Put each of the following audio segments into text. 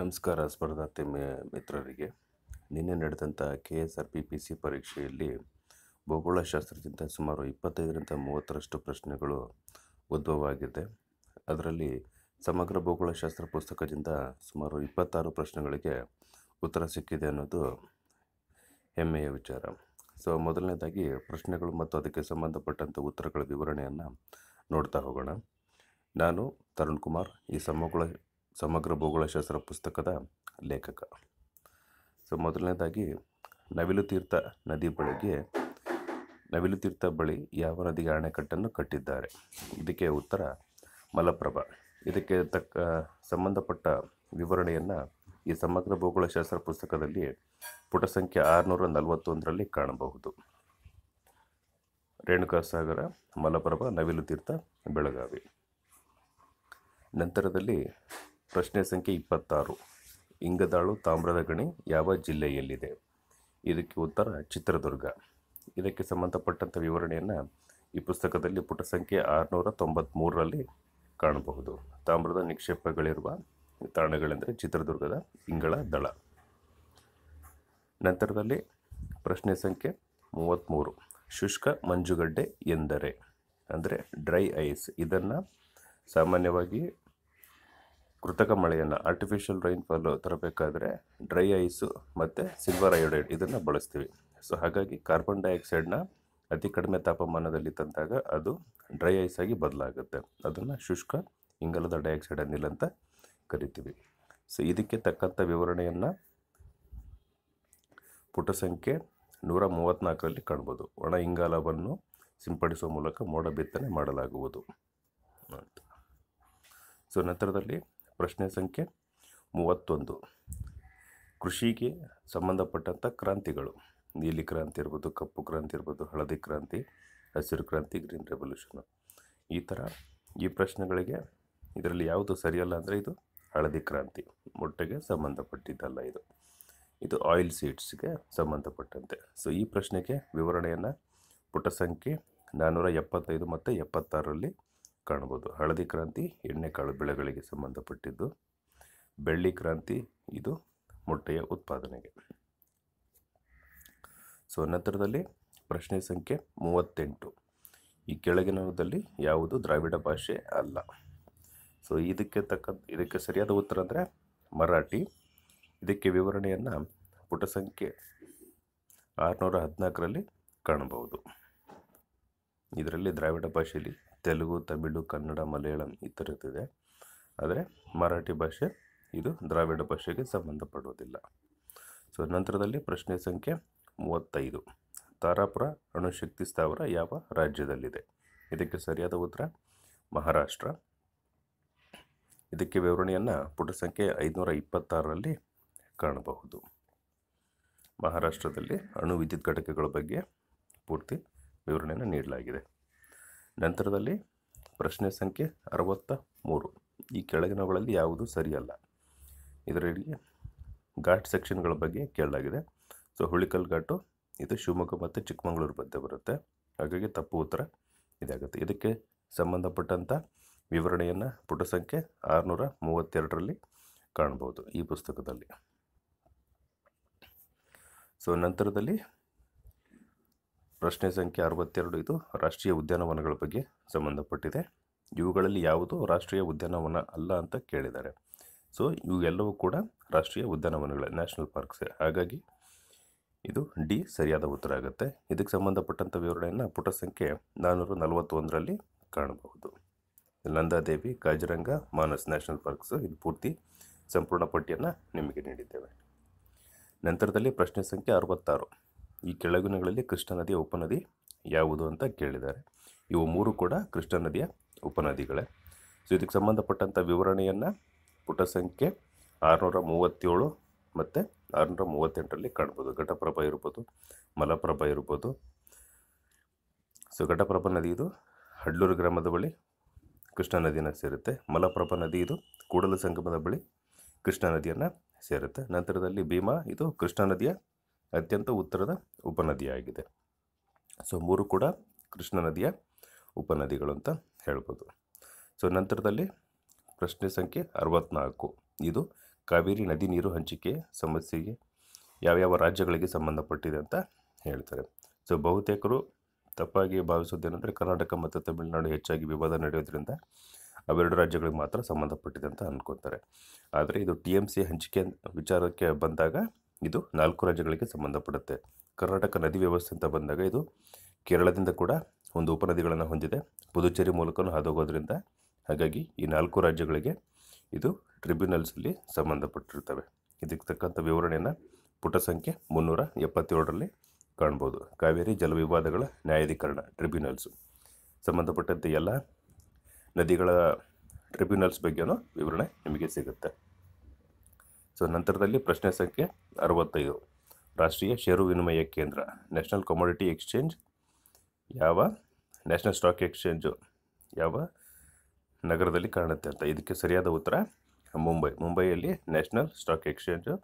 ನಮಸ್ಕಾರ ಸ್ಪರ್ಧಾರ್ಥಿ ಮಿತ್ರರಿಗೆ ನಿನ್ನೆ ನಡೆದಂಥ K S R P P C ಪರೀಕ್ಷೆಯಲ್ಲಿ ಭೂಗೋಳಶಾಸ್ತ್ರದಿಂದ ಸುಮಾರು ಇಪ್ಪತ್ತೈದರಿಂದ ಮೂವತ್ತರಷ್ಟು ಪ್ರಶ್ನೆಗಳು ಉದ್ಭವವಾಗಿದೆ ಅದರಲ್ಲಿ ಸಮಗ್ರ ಭೂಗೋಳಶಾಸ್ತ್ರ ಪುಸ್ತಕದಿಂದ ಸುಮಾರು ಇಪ್ಪತ್ತಾರು ಪ್ರಶ್ನೆಗಳಿಗೆ ಉತ್ತರ ಸಿಕ್ಕಿದೆ ಅನ್ನೋದು ಹೆಮ್ಮೆಯ ವಿಚಾರ ಸೊ ಮೊದಲನೇದಾಗಿ ಪ್ರಶ್ನೆಗಳು ಮತ್ತು ಅದಕ್ಕೆ ಸಂಬಂಧಪಟ್ಟಂಥ ಉತ್ತರಗಳ ವಿವರಣೆಯನ್ನು ನೋಡ್ತಾ ಹೋಗೋಣ ನಾನು ತರುಣ್ ಕುಮಾರ್ ಈ ಸಮಗ್ರ ಸಮಗ್ರ ಭೂಗೋಳಶಾಸ್ತ್ರ ಪುಸ್ತಕದ ಲೇಖಕ ಸೊ ಮೊದಲನೇದಾಗಿ ನವಿಲು ತೀರ್ಥ ನದಿ ಬಳಿಗೆ ನವಿಲು ತೀರ್ಥ ಬಳಿ ಯಾವ ನದಿಗೆ ಅಣೆಕಟ್ಟನ್ನು ಕಟ್ಟಿದ್ದಾರೆ ಇದಕ್ಕೆ ಉತ್ತರ ಮಲಪ್ರಭಾ ಇದಕ್ಕೆ ತಕ್ಕ ಸಂಬಂಧಪಟ್ಟ ವಿವರಣೆಯನ್ನು ಈ ಸಮಗ್ರ ಭೂಗೋಳಶಾಸ್ತ್ರ ಪುಸ್ತಕದಲ್ಲಿ ಪುಟ ಸಂಖ್ಯೆ ಆರುನೂರ ನಲವತ್ತೊಂದರಲ್ಲಿ ಕಾಣಬಹುದು ರೇಣುಕಾ ಸಾಗರ ಮಲಪ್ರಭಾ ನವಿಲು ತೀರ್ಥ ಬೆಳಗಾವಿ ನಂತರದಲ್ಲಿ ಪ್ರಶ್ನೆ ಸಂಖ್ಯೆ ಇಪ್ಪತ್ತಾರು ಇಂಗದಾಳು ತಾಮ್ರದ ಗಣಿ ಯಾವ ಜಿಲ್ಲೆಯಲ್ಲಿದೆ ಇದಕ್ಕೆ ಉತ್ತರ ಚಿತ್ರದುರ್ಗ ಇದಕ್ಕೆ ಸಂಬಂಧಪಟ್ಟಂಥ ವಿವರಣೆಯನ್ನು ಈ ಪುಸ್ತಕದಲ್ಲಿ ಪುಟ ಸಂಖ್ಯೆ ಆರುನೂರ ತೊಂಬತ್ತ್ಮೂರರಲ್ಲಿ ಕಾಣಬಹುದು ತಾಮ್ರದ ನಿಕ್ಷೇಪಗಳಿರುವ ತಾಣಗಳೆಂದರೆ ಚಿತ್ರದುರ್ಗದ ಇಂಗಳ ದಳ ನಂತರದಲ್ಲಿ ಪ್ರಶ್ನೆ ಸಂಖ್ಯೆ ಮೂವತ್ತ್ಮೂರು ಶುಷ್ಕ ಮಂಜುಗಡ್ಡೆ ಎಂದರೆ ಅಂದರೆ ಡ್ರೈ ಐಸ್ ಇದನ್ನು ಸಾಮಾನ್ಯವಾಗಿ ಕೃತಕ ಮಳೆಯನ್ನು ಆರ್ಟಿಫಿಷಿಯಲ್ ರೈನ್ಫಾಲು ತರಬೇಕಾದ್ರೆ ಡ್ರೈ ಐಸು ಮತ್ತು ಸಿಲ್ವರ್ ಅಯೋಡೈಡ್ ಇದನ್ನು ಬಳಸ್ತೀವಿ ಸೊ ಹಾಗಾಗಿ ಕಾರ್ಬನ್ ಡೈಆಕ್ಸೈಡ್ನ ಅತಿ ಕಡಿಮೆ ತಾಪಮಾನದಲ್ಲಿ ತಂದಾಗ ಅದು ಡ್ರೈ ಐಸ್ ಆಗಿ ಬದಲಾಗುತ್ತೆ ಅದನ್ನು ಶುಷ್ಕ ಇಂಗಾಲದ ಡೈಆಕ್ಸೈಡ್ ಅನಿಲ ಅಂತ ಕರಿತೀವಿ ಸೊ ಇದಕ್ಕೆ ತಕ್ಕಂಥ ವಿವರಣೆಯನ್ನು ಪುಟ ಸಂಖ್ಯೆ ನೂರ ಮೂವತ್ತ್ನಾಲ್ಕರಲ್ಲಿ ಕಾಣ್ಬೋದು ಒಣ ಇಂಗಾಲವನ್ನು ಸಿಂಪಡಿಸುವ ಮೂಲಕ ಮೋಡ ಬಿತ್ತನೆ ಮಾಡಲಾಗುವುದು ಸೊ ನಂತರದಲ್ಲಿ ಪ್ರಶ್ನೆ ಸಂಖ್ಯೆ ಮೂವತ್ತೊಂದು ಕೃಷಿಗೆ ಸಂಬಂಧಪಟ್ಟಂಥ ಕ್ರಾಂತಿಗಳು ನೀಲಿ ಕ್ರಾಂತಿ ಇರ್ಬೋದು ಕಪ್ಪು ಕ್ರಾಂತಿ ಇರ್ಬೋದು ಹಳದಿ ಕ್ರಾಂತಿ ಹಸಿರು ಕ್ರಾಂತಿ ಗ್ರೀನ್ ರೆವಲ್ಯೂಷನು ಈ ಥರ ಈ ಪ್ರಶ್ನೆಗಳಿಗೆ ಇದರಲ್ಲಿ ಯಾವುದು ಸರಿಯಲ್ಲ ಅಂದರೆ ಇದು ಹಳದಿ ಕ್ರಾಂತಿ ಮೊಟ್ಟೆಗೆ ಸಂಬಂಧಪಟ್ಟಿದ್ದಲ್ಲ ಇದು ಇದು ಆಯಿಲ್ ಸೀಡ್ಸ್ಗೆ ಸಂಬಂಧಪಟ್ಟಂತೆ ಸೊ ಈ ಪ್ರಶ್ನೆಗೆ ವಿವರಣೆಯನ್ನು ಪುಟ ಸಂಖ್ಯೆ ನಾನ್ನೂರ ಎಪ್ಪತ್ತೈದು ಮತ್ತು ಎಪ್ಪತ್ತಾರರಲ್ಲಿ ಕಾಣ್ಬೋದು ಹಳದಿ ಕ್ರಾಂತಿ ಎಣ್ಣೆಕಾಳು ಬೆಳೆಗಳಿಗೆ ಸಂಬಂಧಪಟ್ಟಿದ್ದು ಬೆಳ್ಳಿ ಕ್ರಾಂತಿ ಇದು ಮೊಟ್ಟೆಯ ಉತ್ಪಾದನೆಗೆ ಸೊ ನಂತರದಲ್ಲಿ ಪ್ರಶ್ನೆ ಸಂಖ್ಯೆ ಮೂವತ್ತೆಂಟು ಈ ಕೆಳಗಿನದಲ್ಲಿ ಯಾವುದು ದ್ರಾವಿಡ ಭಾಷೆ ಅಲ್ಲ ಸೊ ಇದಕ್ಕೆ ತಕ್ಕ ಇದಕ್ಕೆ ಸರಿಯಾದ ಉತ್ತರ ಅಂದರೆ ಮರಾಠಿ ಇದಕ್ಕೆ ವಿವರಣೆಯನ್ನು ಪುಟ ಸಂಖ್ಯೆ ಆರುನೂರ ಹದಿನಾಲ್ಕರಲ್ಲಿ ಕಾಣಬಹುದು ಇದರಲ್ಲಿ ದ್ರಾವಿಡ ಭಾಷೆಯಲ್ಲಿ ತೆಲುಗು ತಮಿಳು ಕನ್ನಡ ಮಲಯಾಳಂ ಈ ಥರದ್ದಿದೆ ಆದರೆ ಮರಾಠಿ ಭಾಷೆ ಇದು ದ್ರಾವಿಡ ಭಾಷೆಗೆ ಸಂಬಂಧಪಡುವುದಿಲ್ಲ ಸೊ ನಂತರದಲ್ಲಿ ಪ್ರಶ್ನೆ ಸಂಖ್ಯೆ ಮೂವತ್ತೈದು ತಾರಾಪುರ ಅಣುಶಕ್ತಿ ಸ್ಥಾವರ ಯಾವ ರಾಜ್ಯದಲ್ಲಿದೆ ಇದಕ್ಕೆ ಸರಿಯಾದ ಉತ್ತರ ಮಹಾರಾಷ್ಟ್ರ ಇದಕ್ಕೆ ವಿವರಣೆಯನ್ನು ಪುಟ ಸಂಖ್ಯೆ ಐದುನೂರ ಇಪ್ಪತ್ತಾರರಲ್ಲಿ ಕಾಣಬಹುದು ಮಹಾರಾಷ್ಟ್ರದಲ್ಲಿ ಅಣು ವಿದ್ಯುತ್ ಘಟಕಗಳ ಬಗ್ಗೆ ಪೂರ್ತಿ ವಿವರಣೆಯನ್ನು ನೀಡಲಾಗಿದೆ ನಂತರದಲ್ಲಿ ಪ್ರಶ್ನೆ ಸಂಖ್ಯೆ ಅರವತ್ತ ಮೂರು ಈ ಕೆಳಗಿನವುಗಳಲ್ಲಿ ಯಾವುದು ಸರಿಯಲ್ಲ ಇದರಲ್ಲಿ ಘಾಟ್ ಸೆಕ್ಷನ್ಗಳ ಬಗ್ಗೆ ಕೇಳಲಾಗಿದೆ ಸೊ ಹುಳಿಕಲ್ ಘಾಟು ಇದು ಶಿವಮೊಗ್ಗ ಮತ್ತು ಚಿಕ್ಕಮಗಳೂರು ಮಧ್ಯೆ ಬರುತ್ತೆ ಹಾಗಾಗಿ ತಪ್ಪು ಉತ್ತರ ಇದಾಗುತ್ತೆ ಇದಕ್ಕೆ ಸಂಬಂಧಪಟ್ಟಂಥ ವಿವರಣೆಯನ್ನು ಪುಟ ಸಂಖ್ಯೆ ಆರುನೂರ ಮೂವತ್ತೆರಡರಲ್ಲಿ ಕಾಣ್ಬೋದು ಈ ಪುಸ್ತಕದಲ್ಲಿ ಸೊ ನಂತರದಲ್ಲಿ ಪ್ರಶ್ನೆ ಸಂಖ್ಯೆ ಅರವತ್ತೆರಡು ಇದು ರಾಷ್ಟ್ರೀಯ ಉದ್ಯಾನವನಗಳ ಬಗ್ಗೆ ಸಂಬಂಧಪಟ್ಟಿದೆ ಇವುಗಳಲ್ಲಿ ಯಾವುದು ರಾಷ್ಟ್ರೀಯ ಉದ್ಯಾನವನ ಅಲ್ಲ ಅಂತ ಕೇಳಿದ್ದಾರೆ ಸೊ ಇವೆಲ್ಲವೂ ಕೂಡ ರಾಷ್ಟ್ರೀಯ ಉದ್ಯಾನವನಗಳೇ ನ್ಯಾಷನಲ್ ಪಾರ್ಕ್ಸ್ ಹಾಗಾಗಿ ಇದು ಡಿ ಸರಿಯಾದ ಉತ್ತರ ಆಗುತ್ತೆ ಇದಕ್ಕೆ ಸಂಬಂಧಪಟ್ಟಂಥ ವಿವರಣೆಯನ್ನು ಪುಟ ಸಂಖ್ಯೆ ನಾನ್ನೂರ ನಲವತ್ತೊಂದರಲ್ಲಿ ಕಾಣಬಹುದು ನಂದಾದೇವಿ ಕಾಜಿರಂಗ ಮಾನಸ್ ನ್ಯಾಷನಲ್ ಪಾರ್ಕ್ಸ್ ಇದು ಪೂರ್ತಿ ಸಂಪೂರ್ಣ ಪಟ್ಟಿಯನ್ನು ನಿಮಗೆ ನೀಡಿದ್ದೇವೆ ನಂತರದಲ್ಲಿ ಪ್ರಶ್ನೆ ಸಂಖ್ಯೆ ಅರವತ್ತಾರು ಈ ಕೆಳಗಿನಗಳಲ್ಲಿ ಕೃಷ್ಣ ನದಿಯ ಉಪನದಿ ಯಾವುದು ಅಂತ ಕೇಳಿದ್ದಾರೆ ಇವು ಮೂರು ಕೂಡ ಕೃಷ್ಣ ನದಿಯ ಉಪನದಿಗಳೇ ಸೊ ಇದಕ್ಕೆ ಸಂಬಂಧಪಟ್ಟಂಥ ವಿವರಣೆಯನ್ನು ಪುಟ ಸಂಖ್ಯೆ ಆರುನೂರ ಮೂವತ್ತೇಳು ಮತ್ತು ಆರುನೂರ ಮೂವತ್ತೆಂಟರಲ್ಲಿ ಕಾಣ್ಬೋದು ಘಟಪ್ರಭಾ ಇರ್ಬೋದು ಮಲಪ್ರಭಾ ಇರ್ಬೋದು ಸೊ ಘಟಪ್ರಭಾ ನದಿ ಇದು ಹಡ್ಲೂರು ಗ್ರಾಮದ ಬಳಿ ಕೃಷ್ಣ ನದಿನ ಸೇರುತ್ತೆ ಮಲಪ್ರಭಾ ನದಿ ಇದು ಕೂಡಲ ಸಂಗಮದ ಬಳಿ ಕೃಷ್ಣ ನದಿಯನ್ನು ಸೇರುತ್ತೆ ನಂತರದಲ್ಲಿ ಭೀಮಾ ಇದು ಕೃಷ್ಣ ನದಿಯ ಅತ್ಯಂತ ಉತ್ತರದ ಉಪನದಿಯಾಗಿದೆ ಸೊ ಮೂರು ಕೂಡ ಕೃಷ್ಣ ನದಿಯ ಉಪನದಿಗಳು ಅಂತ ಹೇಳ್ಬೋದು ಸೊ ನಂತರದಲ್ಲಿ ಪ್ರಶ್ನೆ ಸಂಖ್ಯೆ ಅರವತ್ತ್ನಾಲ್ಕು ಇದು ಕಾವೇರಿ ನದಿ ನೀರು ಹಂಚಿಕೆ ಸಮಸ್ಯೆಗೆ ಯಾವ್ಯಾವ ರಾಜ್ಯಗಳಿಗೆ ಸಂಬಂಧಪಟ್ಟಿದೆ ಅಂತ ಹೇಳ್ತಾರೆ ಸೊ ಬಹುತೇಕರು ತಪ್ಪಾಗಿ ಭಾವಿಸೋದೇನೆಂದರೆ ಕರ್ನಾಟಕ ಮತ್ತು ತಮಿಳುನಾಡು ಹೆಚ್ಚಾಗಿ ವಿವಾದ ನಡೆಯೋದ್ರಿಂದ ಅವೆರಡು ರಾಜ್ಯಗಳಿಗೆ ಮಾತ್ರ ಸಂಬಂಧಪಟ್ಟಿದೆ ಅಂತ ಅಂದ್ಕೋತಾರೆ ಆದರೆ ಇದು ಟಿ ಎಮ್ ಸಿ ಹಂಚಿಕೆ ವಿಚಾರಕ್ಕೆ ಬಂದಾಗ ಇದು ನಾಲ್ಕು ರಾಜ್ಯಗಳಿಗೆ ಸಂಬಂಧಪಡುತ್ತೆ ಕರ್ನಾಟಕ ನದಿ ವ್ಯವಸ್ಥೆ ಅಂತ ಬಂದಾಗ ಇದು ಕೇರಳದಿಂದ ಕೂಡ ಒಂದು ಉಪನದಿಗಳನ್ನು ಹೊಂದಿದೆ ಪುದುಚೇರಿ ಮೂಲಕ ಹಾದೋಗೋದ್ರಿಂದ ಹಾಗಾಗಿ ಈ ನಾಲ್ಕು ರಾಜ್ಯಗಳಿಗೆ ಇದು ಟ್ರಿಬ್ಯುನಲ್ಸಲ್ಲಿ ಸಂಬಂಧಪಟ್ಟಿರ್ತವೆ ಇದಕ್ಕೆ ತಕ್ಕಂಥ ವಿವರಣೆಯನ್ನು ಪುಟ ಸಂಖ್ಯೆ ಮುನ್ನೂರ ಎಪ್ಪತ್ತೇಳರಲ್ಲಿ ಕಾಣ್ಬೋದು ಕಾವೇರಿ ಜಲವಿವಾದಗಳ ನ್ಯಾಯಾಧೀಕರಣ ಟ್ರಿಬ್ಯುನಲ್ಸು ಸಂಬಂಧಪಟ್ಟಂತೆ ಎಲ್ಲ ನದಿಗಳ ಟ್ರಿಬ್ಯುನಲ್ಸ್ ಬಗ್ಗೆನೂ ವಿವರಣೆ ನಿಮಗೆ ಸಿಗುತ್ತೆ ಸೊ ನಂತರದಲ್ಲಿ ಪ್ರಶ್ನೆ ಸಂಖ್ಯೆ ಅರವತ್ತೈದು ರಾಷ್ಟ್ರೀಯ ಷೇರು ವಿನಿಮಯ ಕೇಂದ್ರ ನ್ಯಾಷನಲ್ ಕಮೋಡಿಟಿ ಎಕ್ಸ್ಚೇಂಜ್ ಯಾವ ನ್ಯಾಷನಲ್ ಸ್ಟಾಕ್ ಎಕ್ಸ್ಚೇಂಜು ಯಾವ ನಗರದಲ್ಲಿ ಕಾಣುತ್ತೆ ಅಂತ ಇದಕ್ಕೆ ಸರಿಯಾದ ಉತ್ತರ ಮುಂಬೈ ಮುಂಬೈಯಲ್ಲಿ ನ್ಯಾಷನಲ್ ಸ್ಟಾಕ್ ಎಕ್ಸ್ಚೇಂಜು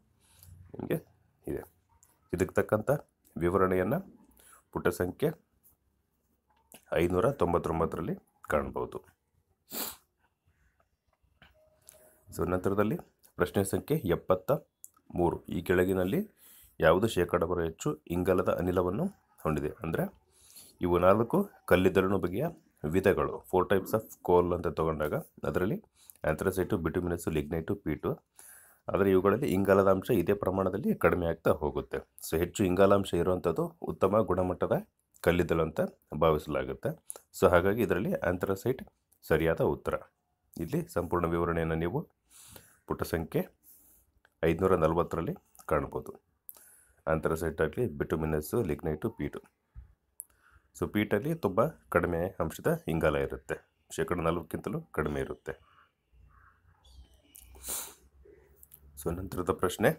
ನಿಮಗೆ ಇದೆ ಇದಕ್ಕೆ ತಕ್ಕಂಥ ವಿವರಣೆಯನ್ನು ಪುಟ ಸಂಖ್ಯೆ ಐನೂರ ತೊಂಬತ್ತೊಂಬತ್ತರಲ್ಲಿ ಕಾಣ್ಬೋದು ಸೊ ನಂತರದಲ್ಲಿ ಪ್ರಶ್ನೆ ಸಂಖ್ಯೆ ಎಪ್ಪತ್ತ ಮೂರು ಈ ಕೆಳಗಿನಲ್ಲಿ ಯಾವುದು ಶೇಕಡಾವಾರು ಹೆಚ್ಚು ಇಂಗಾಲದ ಅನಿಲವನ್ನು ಹೊಂದಿದೆ ಅಂದರೆ ಇವು ನಾಲ್ಕು ಕಲ್ಲಿದ್ದಲಿನ ಬಗೆಯ ವಿಧಗಳು ಫೋರ್ ಟೈಪ್ಸ್ ಆಫ್ ಕೋಲ್ ಅಂತ ತಗೊಂಡಾಗ ಅದರಲ್ಲಿ ಆ್ಯಂಥ್ರಸೈಟು ಬಿಟುಮಿನಸು ಲಿಗ್ನೈಟು ಪೀಟು ಆದರೆ ಇವುಗಳಲ್ಲಿ ಇಂಗಾಲದ ಅಂಶ ಇದೇ ಪ್ರಮಾಣದಲ್ಲಿ ಕಡಿಮೆ ಆಗ್ತಾ ಹೋಗುತ್ತೆ ಸೊ ಹೆಚ್ಚು ಇಂಗಾಲಾಂಶ ಇರುವಂಥದ್ದು ಉತ್ತಮ ಗುಣಮಟ್ಟದ ಕಲ್ಲಿದ್ದಲು ಅಂತ ಭಾವಿಸಲಾಗುತ್ತೆ ಸೊ ಹಾಗಾಗಿ ಇದರಲ್ಲಿ ಆಂಥ್ರಸೈಟ್ ಸರಿಯಾದ ಉತ್ತರ ಇಲ್ಲಿ ಸಂಪೂರ್ಣ ವಿವರಣೆಯನ್ನು ನೀವು ಪುಟ ಸಂಖ್ಯೆ ಐದುನೂರ ನಲವತ್ತರಲ್ಲಿ ಕಾಣ್ಬೋದು ಅಂತರ ಸೆಟ್ ಆಗಲಿ ಬಿಟುಮಿನಸ್ಸು ಲಿಗ್ನೈಟು ಪೀಟು ಸೊ ಪೀಟಲ್ಲಿ ತುಂಬ ಕಡಿಮೆ ಅಂಶದ ಇಂಗಾಲ ಇರುತ್ತೆ ಶೇಕಡ ನಲವತ್ತಕ್ಕಿಂತಲೂ ಕಡಿಮೆ ಇರುತ್ತೆ ಸೊ ನಂತರದ ಪ್ರಶ್ನೆ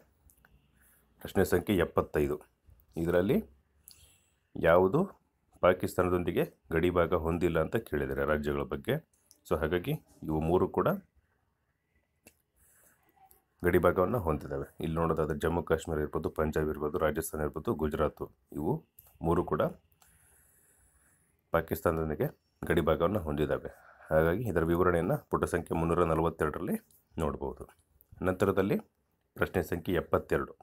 ಪ್ರಶ್ನೆ ಸಂಖ್ಯೆ ಎಪ್ಪತ್ತೈದು ಇದರಲ್ಲಿ ಯಾವುದು ಪಾಕಿಸ್ತಾನದೊಂದಿಗೆ ಗಡಿಭಾಗ ಹೊಂದಿಲ್ಲ ಅಂತ ಕೇಳಿದ್ದಾರೆ ರಾಜ್ಯಗಳ ಬಗ್ಗೆ ಸೊ ಹಾಗಾಗಿ ಇವು ಮೂರು ಕೂಡ ಗಡಿ ಭಾಗವನ್ನು ಹೊಂದಿದ್ದಾವೆ ಇಲ್ಲಿ ನೋಡೋದಾದ್ರೆ ಜಮ್ಮು ಕಾಶ್ಮೀರ ಇರ್ಬೋದು ಪಂಜಾಬ್ ಇರ್ಬೋದು ರಾಜಸ್ಥಾನ ಇರ್ಬೋದು ಗುಜರಾತು ಇವು ಮೂರು ಕೂಡ ಪಾಕಿಸ್ತಾನದೊಂದಿಗೆ ಗಡಿಭಾಗವನ್ನು ಹೊಂದಿದ್ದಾವೆ ಹಾಗಾಗಿ ಇದರ ವಿವರಣೆಯನ್ನು ಪುಟ ಸಂಖ್ಯೆ ಮುನ್ನೂರ ನಲವತ್ತೆರಡರಲ್ಲಿ ನೋಡ್ಬೋದು ನಂತರದಲ್ಲಿ ಪ್ರಶ್ನೆ ಸಂಖ್ಯೆ ಎಪ್ಪತ್ತೆರಡು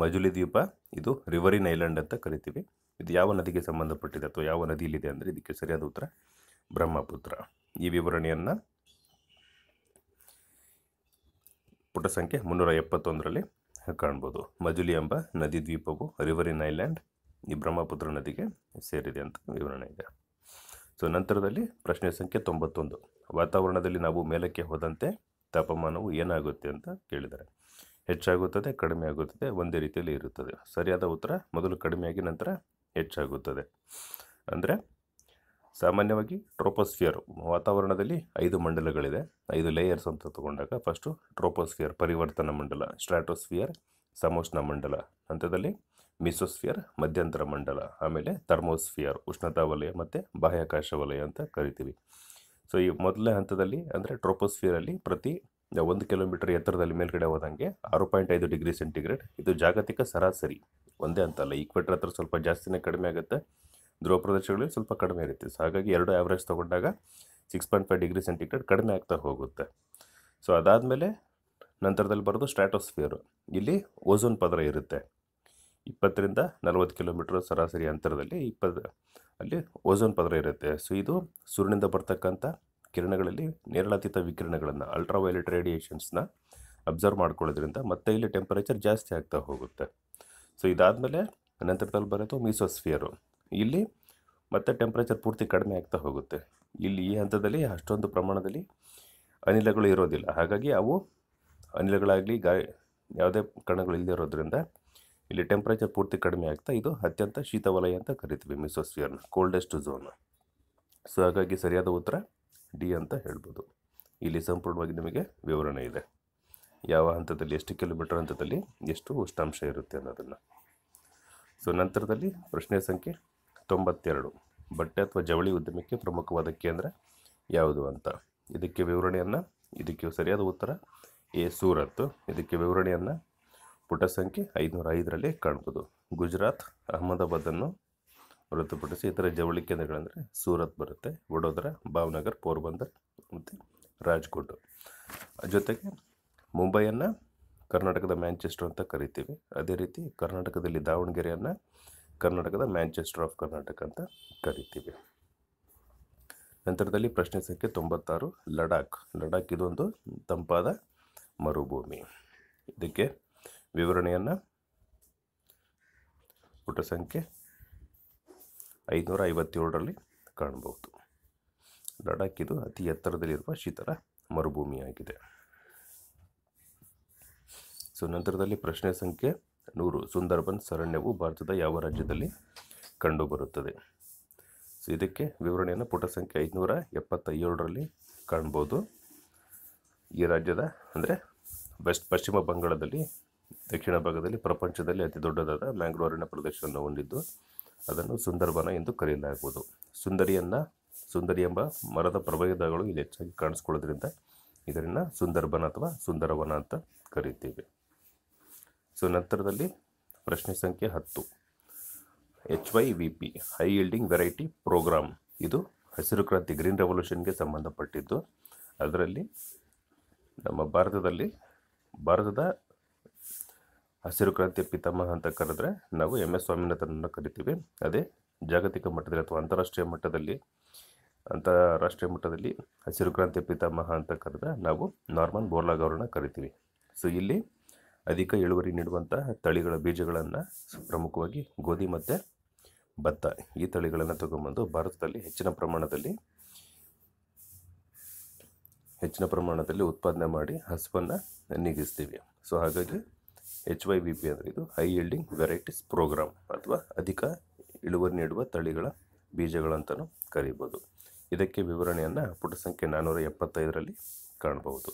ಮಜುಲಿ ದ್ವೀಪ ಇದು ರಿವರಿನ್ ಐಲ್ಯಾಂಡ್ ಅಂತ ಕರಿತೀವಿ ಇದು ಯಾವ ನದಿಗೆ ಸಂಬಂಧಪಟ್ಟಿದೆ ಅಥವಾ ಯಾವ ನದಿಯಲ್ಲಿದೆ ಅಂದರೆ ಇದಕ್ಕೆ ಸರಿಯಾದ ಉತ್ತರ ಬ್ರಹ್ಮಪುತ್ರ ಈ ವಿವರಣೆಯನ್ನು ಪುಟ ಸಂಖ್ಯೆ ಮುನ್ನೂರ ಎಪ್ಪತ್ತೊಂದರಲ್ಲಿ ಕಾಣ್ಬೋದು ಮಜುಲಿ ಎಂಬ ನದಿ ದ್ವೀಪವು ರಿವರಿನ್ ಐಲ್ಯಾಂಡ್ ಈ ಬ್ರಹ್ಮಪುತ್ರ ನದಿಗೆ ಸೇರಿದೆ ಅಂತ ವಿವರಣೆ ಇದೆ ಸೊ ನಂತರದಲ್ಲಿ ಪ್ರಶ್ನೆ ಸಂಖ್ಯೆ ತೊಂಬತ್ತೊಂದು ವಾತಾವರಣದಲ್ಲಿ ನಾವು ಮೇಲಕ್ಕೆ ಹೋದಂತೆ ತಾಪಮಾನವು ಏನಾಗುತ್ತೆ ಅಂತ ಕೇಳಿದ್ದಾರೆ ಹೆಚ್ಚಾಗುತ್ತದೆ ಕಡಿಮೆ ಆಗುತ್ತದೆ ಒಂದೇ ರೀತಿಯಲ್ಲಿ ಇರುತ್ತದೆ ಸರಿಯಾದ ಉತ್ತರ ಮೊದಲು ಕಡಿಮೆಯಾಗಿ ನಂತರ ಹೆಚ್ಚಾಗುತ್ತದೆ ಅಂದರೆ ಸಾಮಾನ್ಯವಾಗಿ ಟ್ರೋಪೋಸ್ಫಿಯರ್ ವಾತಾವರಣದಲ್ಲಿ ಐದು ಮಂಡಲಗಳಿದೆ ಐದು ಲೇಯರ್ಸ್ ಅಂತ ತಗೊಂಡಾಗ ಫಸ್ಟು ಟ್ರೋಪೋಸ್ಫಿಯರ್ ಪರಿವರ್ತನಾ ಮಂಡಲ ಸ್ಟ್ರಾಟೋಸ್ಫಿಯರ್ ಸಮೋಷ್ಣ ಮಂಡಲ ಹಂತದಲ್ಲಿ ಮಿಸೋಸ್ಫಿಯರ್ ಮಧ್ಯಂತರ ಮಂಡಲ ಆಮೇಲೆ ಥರ್ಮೋಸ್ಫಿಯರ್ ಉಷ್ಣತಾ ವಲಯ ಮತ್ತು ಬಾಹ್ಯಾಕಾಶ ವಲಯ ಅಂತ ಕರಿತೀವಿ ಸೊ ಈ ಮೊದಲನೇ ಹಂತದಲ್ಲಿ ಅಂದರೆ ಟ್ರೋಪೋಸ್ಫಿಯರಲ್ಲಿ ಪ್ರತಿ ಒಂದು ಕಿಲೋಮೀಟರ್ ಎತ್ತರದಲ್ಲಿ ಮೇಲ್ಗಡೆ ಹೋದಂಗೆ ಆರು ಪಾಯಿಂಟ್ ಐದು ಡಿಗ್ರಿ ಸೆಂಟಿಗ್ರೇಡ್ ಇದು ಜಾಗತಿಕ ಸರಾಸರಿ ಒಂದೇ ಅಂತಲ್ಲ ಈಕ್ವೇಟರ್ ಹತ್ರ ಸ್ವಲ್ಪ ಜಾಸ್ತಿನೇ ಕಡಿಮೆ ಆಗುತ್ತೆ ಧ್ರುವ ಪ್ರದೇಶಗಳಲ್ಲಿ ಸ್ವಲ್ಪ ಕಡಿಮೆ ಇರುತ್ತೆ ಸೊ ಹಾಗಾಗಿ ಎರಡು ಆ್ಯಾವ್ರೇಜ್ ತೊಗೊಂಡಾಗ six point five degree centigrade ಕಡಿಮೆ ಆಗ್ತಾ ಹೋಗುತ್ತೆ ಸೊ ಅದಾದಮೇಲೆ ನಂತರದಲ್ಲಿ ಬರೋದು ಸ್ಟ್ರಾಟೋಸ್ಫಿಯರು ಇಲ್ಲಿ ಓಝೋನ್ ಪದರ ಇರುತ್ತೆ ಇಪ್ಪತ್ತರಿಂದ ನಲವತ್ತು ಕಿಲೋಮೀಟ್ರ್ ಸರಾಸರಿ ಅಂತರದಲ್ಲಿ ಇಪ್ಪತ್ತು ಅಲ್ಲಿ ಓಝೋನ್ ಪದರ ಇರುತ್ತೆ ಸೊ ಇದು ಸೂರ್ಯನಿಂದ ಬರ್ತಕ್ಕಂಥ ಕಿರಣಗಳಲ್ಲಿ ನೇರಳಾತೀತ ವಿಕಿರಣಗಳನ್ನು ಅಲ್ಟ್ರಾವೈಲೆಟ್ ರೇಡಿಯೇಷನ್ಸ್ನ ಅಬ್ಸರ್ವ್ ಮಾಡ್ಕೊಳ್ಳೋದ್ರಿಂದ ಮತ್ತೆ ಇಲ್ಲಿ ಟೆಂಪರೇಚರ್ ಜಾಸ್ತಿ ಆಗ್ತಾ ಹೋಗುತ್ತೆ ಸೊ ಇದಾದಮೇಲೆ ನಂತರದಲ್ಲಿ ಬರೋದು ಮೀಸೋಸ್ಫಿಯರು ಇಲ್ಲಿ ಮತ್ತೆ ಟೆಂಪ್ರೇಚರ್ ಪೂರ್ತಿ ಕಡಿಮೆ ಆಗ್ತಾ ಹೋಗುತ್ತೆ ಇಲ್ಲಿ ಈ ಹಂತದಲ್ಲಿ ಅಷ್ಟೊಂದು ಪ್ರಮಾಣದಲ್ಲಿ ಅನಿಲಗಳು ಇರೋದಿಲ್ಲ ಹಾಗಾಗಿ ಅವು ಅನಿಲಗಳಾಗಲಿ ಗಾ ಯಾವುದೇ ಕಣಗಳು ಇರೋದ್ರಿಂದ ಇಲ್ಲಿ ಟೆಂಪ್ರೇಚರ್ ಪೂರ್ತಿ ಕಡಿಮೆ ಆಗ್ತಾ ಇದು ಅತ್ಯಂತ ಶೀತ ವಲಯ ಅಂತ ಕರಿತೀವಿ ಮಿಸೋಸ್ಫಿಯರ್ನ ಕೋಲ್ಡೆಸ್ಟ್ ಝೋನ್ ಸೊ ಹಾಗಾಗಿ ಸರಿಯಾದ ಉತ್ತರ ಡಿ ಅಂತ ಹೇಳ್ಬೋದು ಇಲ್ಲಿ ಸಂಪೂರ್ಣವಾಗಿ ನಿಮಗೆ ವಿವರಣೆ ಇದೆ ಯಾವ ಹಂತದಲ್ಲಿ ಎಷ್ಟು ಕಿಲೋಮೀಟರ್ ಹಂತದಲ್ಲಿ ಎಷ್ಟು ಉಷ್ಣಾಂಶ ಇರುತ್ತೆ ಅನ್ನೋದನ್ನು ಸೊ ನಂತರದಲ್ಲಿ ಪ್ರಶ್ನೆ ಸಂಖ್ಯೆ ತೊಂಬತ್ತೆರಡು ಬಟ್ಟೆ ಅಥವಾ ಜವಳಿ ಉದ್ಯಮಕ್ಕೆ ಪ್ರಮುಖವಾದ ಕೇಂದ್ರ ಯಾವುದು ಅಂತ ಇದಕ್ಕೆ ವಿವರಣೆಯನ್ನು ಇದಕ್ಕೆ ಸರಿಯಾದ ಉತ್ತರ ಎ ಸೂರತ್ತು ಇದಕ್ಕೆ ವಿವರಣೆಯನ್ನು ಪುಟ ಸಂಖ್ಯೆ ಐದುನೂರ ಐದರಲ್ಲಿ ಕಾಣ್ಬೋದು ಗುಜರಾತ್ ಅಹಮದಾಬಾದನ್ನು ಹೊರತುಪಡಿಸಿ ಇತರ ಜವಳಿ ಕೇಂದ್ರಗಳಂದರೆ ಸೂರತ್ ಬರುತ್ತೆ ವಡೋದರಾ ಭಾವನಗರ್ ಪೋರ್ಬಂದರ್ ಮತ್ತು ರಾಜ್ಕೋಟ್ ಜೊತೆಗೆ ಮುಂಬೈಯನ್ನು ಕರ್ನಾಟಕದ ಮ್ಯಾಂಚೆಸ್ಟರ್ ಅಂತ ಕರಿತೀವಿ ಅದೇ ರೀತಿ ಕರ್ನಾಟಕದಲ್ಲಿ ದಾವಣಗೆರೆಯನ್ನು ಕರ್ನಾಟಕದ ಮ್ಯಾಂಚೆಸ್ಟರ್ ಆಫ್ ಕರ್ನಾಟಕ ಅಂತ ಕರಿತೀವಿ ನಂತರದಲ್ಲಿ ಪ್ರಶ್ನೆ ಸಂಖ್ಯೆ ತೊಂಬತ್ತಾರು ಲಡಾಖ್ ಲಡಾಖ್ ಇದೊಂದು ತಂಪಾದ ಮರುಭೂಮಿ ಇದಕ್ಕೆ ವಿವರಣೆಯನ್ನು ಪುಟ ಸಂಖ್ಯೆ ಐದುನೂರ ಐವತ್ತೇಳರಲ್ಲಿ ಕಾಣಬಹುದು ಲಡಾಖ್ ಇದು ಅತಿ ಎತ್ತರದಲ್ಲಿರುವ ಶೀತಲ ಮರುಭೂಮಿಯಾಗಿದೆ ಸೊ ನಂತರದಲ್ಲಿ ಪ್ರಶ್ನೆ ಸಂಖ್ಯೆ ನೂರು ಸುಂದರ್ಬನ್ ಸರಣ್ಯವು ಭಾರತದ ಯಾವ ರಾಜ್ಯದಲ್ಲಿ ಕಂಡುಬರುತ್ತದೆ ಸೊ ಇದಕ್ಕೆ ವಿವರಣೆಯನ್ನು ಪುಟ ಸಂಖ್ಯೆ ಐದುನೂರ ಎಪ್ಪತ್ತ ಏಳರಲ್ಲಿ ಕಾಣ್ಬೋದು ಈ ರಾಜ್ಯದ ಅಂದರೆ ವೆಸ್ಟ್ ಪಶ್ಚಿಮ ಬಂಗಾಳದಲ್ಲಿ ದಕ್ಷಿಣ ಭಾಗದಲ್ಲಿ ಪ್ರಪಂಚದಲ್ಲಿ ಅತಿ ದೊಡ್ಡದಾದ ಮ್ಯಾಂಗ್ಳೂರಿನ ಪ್ರದೇಶವನ್ನು ಹೊಂದಿದ್ದು ಅದನ್ನು ಸುಂದರ್ಬನ ಎಂದು ಕರೆಯಲಾಗುವುದು ಸುಂದರಿಯನ್ನು ಸುಂದರಿ ಎಂಬ ಮರದ ಪ್ರಭೇದಗಳು ಇಲ್ಲಿ ಹೆಚ್ಚಾಗಿ ಕಾಣಿಸ್ಕೊಳ್ಳೋದ್ರಿಂದ ಇದರಿಂದ ಸುಂದರ್ಬನ ಅಥವಾ ಸುಂದರವನ ಅಂತ ಕರೀತೀವಿ ಸೊ ನಂತರದಲ್ಲಿ ಪ್ರಶ್ನೆ ಸಂಖ್ಯೆ ಹತ್ತು H Y V P high yielding variety program ಇದು ಹಸಿರು ಕ್ರಾಂತಿ ಗ್ರೀನ್ ರೆವಲ್ಯೂಷನ್ಗೆ ಸಂಬಂಧಪಟ್ಟಿದ್ದು ಅದರಲ್ಲಿ ನಮ್ಮ ಭಾರತದಲ್ಲಿ ಭಾರತದ ಹಸಿರು ಕ್ರಾಂತಿಯ ಪಿತಾಮಹ ಅಂತ ಕರೆದ್ರೆ ನಾವು ಎಮ್ ಎಸ್ ಸ್ವಾಮಿನಾಥನನ್ನು ಕರಿತೀವಿ ಅದೇ ಜಾಗತಿಕ ಮಟ್ಟದಲ್ಲಿ ಅಥವಾ ಅಂತಾರಾಷ್ಟ್ರೀಯ ಮಟ್ಟದಲ್ಲಿ ಅಂತಾರಾಷ್ಟ್ರೀಯ ಮಟ್ಟದಲ್ಲಿ ಹಸಿರು ಕ್ರಾಂತಿ ಪಿತಾಮಹ ಅಂತ ಕರೆದ್ರೆ ನಾವು ನಾರ್ಮನ್ ಬೋರ್ಲಾಗ್ ಅವರನ್ನ ಕರಿತೀವಿ ಸೊ ಇಲ್ಲಿ ಅಧಿಕ ಇಳುವರಿ ನೀಡುವಂಥ ತಳಿಗಳ ಬೀಜಗಳನ್ನು ಪ್ರಮುಖವಾಗಿ ಗೋಧಿ ಮತ್ತು ಭತ್ತ ಈ ತಳಿಗಳನ್ನು ತಗೊಂಬಂದು ಭಾರತದಲ್ಲಿ ಹೆಚ್ಚಿನ ಪ್ರಮಾಣದಲ್ಲಿ ಹೆಚ್ಚಿನ ಪ್ರಮಾಣದಲ್ಲಿ ಉತ್ಪಾದನೆ ಮಾಡಿ ಹಸುವನ್ನು ನೀಗಿಸ್ತೀವಿ ಸೊ ಹಾಗಾಗಿ ಎಚ್ ವೈ ವಿ ಪಿ ಅಂದರೆ ಇದು ಹೈ ಎಲ್ಡಿಂಗ್ ವೆರೈಟೀಸ್ ಪ್ರೋಗ್ರಾಮ್ ಅಥವಾ ಅಧಿಕ ಇಳುವರಿ ನೀಡುವ ತಳಿಗಳ ಬೀಜಗಳಂತಲೂ ಕರೀಬೋದು ಇದಕ್ಕೆ ವಿವರಣೆಯನ್ನು ಪುಟ ಸಂಖ್ಯೆ ನಾನ್ನೂರ ಎಪ್ಪತ್ತೈದರಲ್ಲಿ ಕಾಣಬಹುದು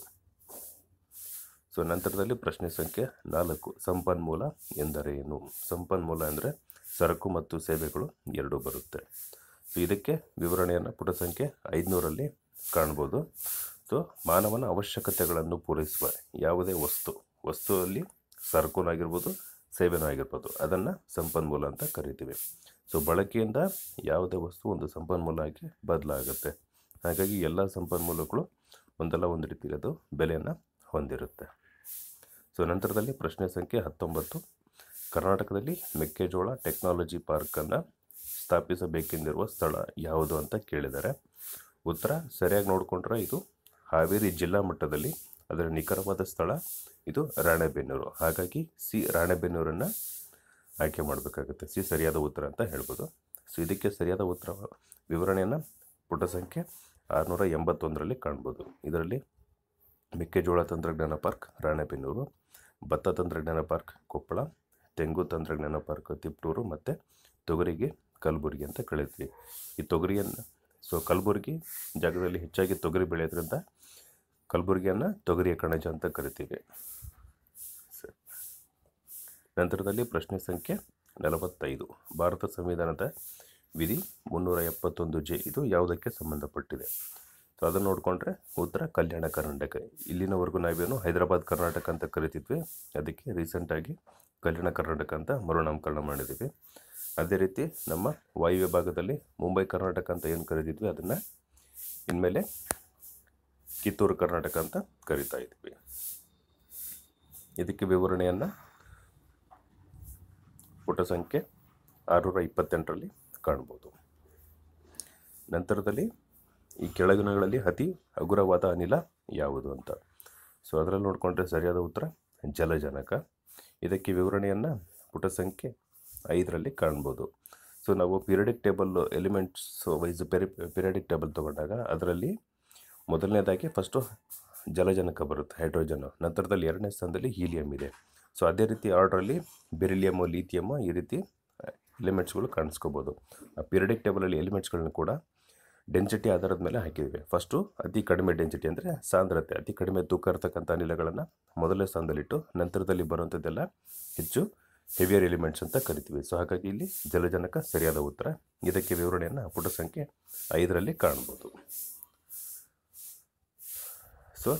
ಸೊ ನಂತರದಲ್ಲಿ ಪ್ರಶ್ನೆ ಸಂಖ್ಯೆ ನಾಲ್ಕು ಸಂಪನ್ಮೂಲ ಎಂದರೇನು ಸಂಪನ್ಮೂಲ ಅಂದರೆ ಸರಕು ಮತ್ತು ಸೇವೆಗಳು ಎರಡೂ ಬರುತ್ತೆ ಸೊ ಇದಕ್ಕೆ ವಿವರಣೆಯನ್ನು ಪುಟ ಸಂಖ್ಯೆ ಐದುನೂರಲ್ಲಿ ಕಾಣ್ಬೋದು ಸೊ ಮಾನವನ ಅವಶ್ಯಕತೆಗಳನ್ನು ಪೂರೈಸುವ ಯಾವುದೇ ವಸ್ತು ವಸ್ತುವಲ್ಲಿ ಸರಕುನಾಗಿರ್ಬೋದು ಸೇವೆನೂ ಆಗಿರ್ಬೋದು ಅದನ್ನು ಸಂಪನ್ಮೂಲ ಅಂತ ಕರಿತೀವಿ ಸೊ ಬಳಕೆಯಿಂದ ಯಾವುದೇ ವಸ್ತು ಒಂದು ಸಂಪನ್ಮೂಲ ಆಗಿ ಬದಲಾಗುತ್ತೆ ಹಾಗಾಗಿ ಎಲ್ಲ ಸಂಪನ್ಮೂಲಗಳು ಒಂದಲ್ಲ ಒಂದು ರೀತಿಯದು ಬೆಲೆಯನ್ನು ಹೊಂದಿರುತ್ತೆ ಸೊ ನಂತರದಲ್ಲಿ ಪ್ರಶ್ನೆ ಸಂಖ್ಯೆ ಹತ್ತೊಂಬತ್ತು ಕರ್ನಾಟಕದಲ್ಲಿ ಮೆಕ್ಕೆಜೋಳ ಟೆಕ್ನಾಲಜಿ ಪಾರ್ಕನ್ನು ಸ್ಥಾಪಿಸಬೇಕೆಂದಿರುವ ಸ್ಥಳ ಯಾವುದು ಅಂತ ಕೇಳಿದ್ದಾರೆ ಉತ್ತರ ಸರಿಯಾಗಿ ನೋಡಿಕೊಂಡ್ರೆ ಇದು ಹಾವೇರಿ ಜಿಲ್ಲಾ ಮಟ್ಟದಲ್ಲಿ ಅದರ ನಿಖರವಾದ ಸ್ಥಳ ಇದು ರಾಣೆಬೆನ್ನೂರು ಹಾಗಾಗಿ ಸಿ ರಾಣೆಬೆನ್ನೂರನ್ನು ಆಯ್ಕೆ ಮಾಡಬೇಕಾಗುತ್ತೆ ಸಿ ಸರಿಯಾದ ಉತ್ತರ ಅಂತ ಹೇಳ್ಬೋದು ಸೊ ಇದಕ್ಕೆ ಸರಿಯಾದ ಉತ್ತರ ವಿವರಣೆಯನ್ನು ಪುಟ ಸಂಖ್ಯೆ ಆರುನೂರ ಎಂಬತ್ತೊಂದರಲ್ಲಿ ಕಾಣ್ಬೋದು ಇದರಲ್ಲಿ ಮೆಕ್ಕೆಜೋಳ ತಂತ್ರಜ್ಞಾನ ಪಾರ್ಕ್ ರಾಣೆಬೆನ್ನೂರು ಭತ್ತ ತಂತ್ರಜ್ಞಾನ ಪಾರ್ಕ್ ಕೊಪ್ಪಳ ತೆಂಗು ತಂತ್ರಜ್ಞಾನ ಪಾರ್ಕ್ ತಿಪ್ಟೂರು ಮತ್ತು ತೊಗರಿಗೆ ಕಲಬುರಗಿ ಅಂತ ಕಳೀತೀವಿ ಈ ತೊಗರಿಯನ್ನು ಸೊ ಕಲಬುರಗಿ ಜಾಗದಲ್ಲಿ ಹೆಚ್ಚಾಗಿ ತೊಗರಿ ಬೆಳೆಯೋದ್ರಿಂದ ಕಲಬುರಗಿಯನ್ನು ತೊಗರಿಯ ಕಣಜ ಅಂತ ಕರಿತೀವಿ ನಂತರದಲ್ಲಿ ಪ್ರಶ್ನೆ ಸಂಖ್ಯೆ ನಲವತ್ತೈದು ಭಾರತ ಸಂವಿಧಾನದ ವಿಧಿ ಮುನ್ನೂರ ಎಪ್ಪತ್ತೊಂದು ಜೆ ಇದು ಯಾವುದಕ್ಕೆ ಸಂಬಂಧಪಟ್ಟಿದೆ ಸೊ ಅದನ್ನು ನೋಡಿಕೊಂಡ್ರೆ ಉತ್ತರ ಕಲ್ಯಾಣ ಕರ್ನಾಟಕ ಇಲ್ಲಿನವರೆಗೂ ನಾವೇನು ಹೈದರಾಬಾದ್ ಕರ್ನಾಟಕ ಅಂತ ಕರಿತಿದ್ವಿ ಅದಕ್ಕೆ ರೀಸೆಂಟಾಗಿ ಕಲ್ಯಾಣ ಕರ್ನಾಟಕ ಅಂತ ಮರುನಾಮಕರಣ ಮಾಡಿದ್ದೀವಿ ಅದೇ ರೀತಿ ನಮ್ಮ ವಾಯುವ್ಯ ವಿಭಾಗದಲ್ಲಿ ಮುಂಬೈ ಕರ್ನಾಟಕ ಅಂತ ಏನು ಕರೀತಿದ್ವಿ ಅದನ್ನು ಇನ್ಮೇಲೆ ಕಿತ್ತೂರು ಕರ್ನಾಟಕ ಅಂತ ಕರಿತಾ ಇದ್ವಿ ಇದಕ್ಕೆ ವಿವರಣೆಯನ್ನು ಪುಟ ಸಂಖ್ಯೆ ಆರುನೂರ ಇಪ್ಪತ್ತೆಂಟರಲ್ಲಿ ಕಾಣ್ಬೋದು ನಂತರದಲ್ಲಿ ಈ ಕೆಳಗಿನಗಳಲ್ಲಿ ಅತಿ ಹಗುರವಾದ ಅನಿಲ ಯಾವುದು ಅಂತ ಸೊ ಅದರಲ್ಲಿ ನೋಡಿಕೊಂಡ್ರೆ ಸರಿಯಾದ ಉತ್ತರ ಜಲಜನಕ ಇದಕ್ಕೆ ವಿವರಣೆಯನ್ನು ಪುಟ ಸಂಖ್ಯೆ ಐದರಲ್ಲಿ ಕಾಣ್ಬೋದು ಸೊ ನಾವು ಪಿರಿಯಡಿಕ್ ಟೇಬಲ್ ಎಲಿಮೆಂಟ್ಸ್ ವೈಸ್ ಪೆರಿ ಪಿರಿಯಡಿಕ್ ಟೇಬಲ್ ತೊಗೊಂಡಾಗ ಅದರಲ್ಲಿ ಮೊದಲನೇದಾಗಿ ಫಸ್ಟು ಜಲಜನಕ ಬರುತ್ತೆ ಹೈಡ್ರೋಜನ್ ನಂತರದಲ್ಲಿ ಎರಡನೇ ಸ್ಥಾನದಲ್ಲಿ ಹೀಲಿಯಂ ಇದೆ ಸೊ ಅದೇ ರೀತಿ ಆರ್ಡ್ರಲ್ಲಿ ಬೆರಿಲಿಯಮು ಲೀಥಿಯಮು ಈ ರೀತಿ ಎಲಿಮೆಂಟ್ಸ್ಗಳು ಕಾಣಿಸ್ಕೋಬೋದು ಆ ಪಿರಿಯಡಿಕ್ ಟೇಬಲಲ್ಲಿ ಎಲಿಮೆಂಟ್ಸ್ಗಳನ್ನ ಕೂಡ ಡೆನ್ಸಿಟಿ ಆಧಾರದ ಮೇಲೆ ಹಾಕಿದ್ದೀವಿ ಫಸ್ಟು ಅತಿ ಕಡಿಮೆ ಡೆನ್ಸಿಟಿ ಅಂದರೆ ಸಾಂದ್ರತೆ ಅತಿ ಕಡಿಮೆ ತೂಕ ಇರತಕ್ಕಂಥ ಅನಿಲಗಳನ್ನು ಮೊದಲೇ ಸ್ಥಾನದಲ್ಲಿಟ್ಟು ನಂತರದಲ್ಲಿ ಬರುವಂಥದ್ದೆಲ್ಲ ಹೆಚ್ಚು ಹೆವಿಯರ್ ಎಲಿಮೆಂಟ್ಸ್ ಅಂತ ಕರಿತೀವಿ ಸೊ ಹಾಗಾಗಿ ಇಲ್ಲಿ ಜಲಜನಕ ಸರಿಯಾದ ಉತ್ತರ ಇದಕ್ಕೆ ವಿವರಣೆಯನ್ನು ಪುಟ ಸಂಖ್ಯೆ ಐದರಲ್ಲಿ ಕಾಣ್ಬೋದು ಸೊ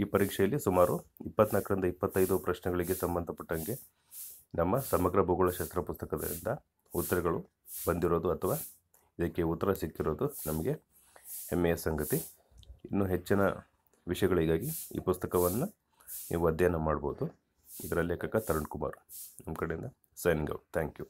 ಈ ಪರೀಕ್ಷೆಯಲ್ಲಿ ಸುಮಾರು ಇಪ್ಪತ್ನಾಲ್ಕರಿಂದ ಇಪ್ಪತ್ತೈದು ಪ್ರಶ್ನೆಗಳಿಗೆ ಸಂಬಂಧಪಟ್ಟಂಗೆ ನಮ್ಮ ಸಮಗ್ರ ಭೂಗೋಳಶಾಸ್ತ್ರ ಪುಸ್ತಕದಿಂದ ಉತ್ತರಗಳು ಬಂದಿರೋದು ಅಥವಾ ಇದಕ್ಕೆ ಉತ್ತರ ಸಿಕ್ಕಿರೋದು ನಮಗೆ ಹೆಮ್ಮೆಯ ಸಂಗತಿ ಇನ್ನೂ ಹೆಚ್ಚಿನ ವಿಷಯಗಳಿಗಾಗಿ ಈ ಪುಸ್ತಕವನ್ನು ನೀವು ಅಧ್ಯಯನ ಮಾಡ್ಬೋದು ಇದರ ಲೇಖಕ ತರುಣ್ ಕುಮಾರ್ ನಮ್ಮ ಕಡೆಯಿಂದ ಸೈನಿಂಗ್ ಥ್ಯಾಂಕ್ ಯು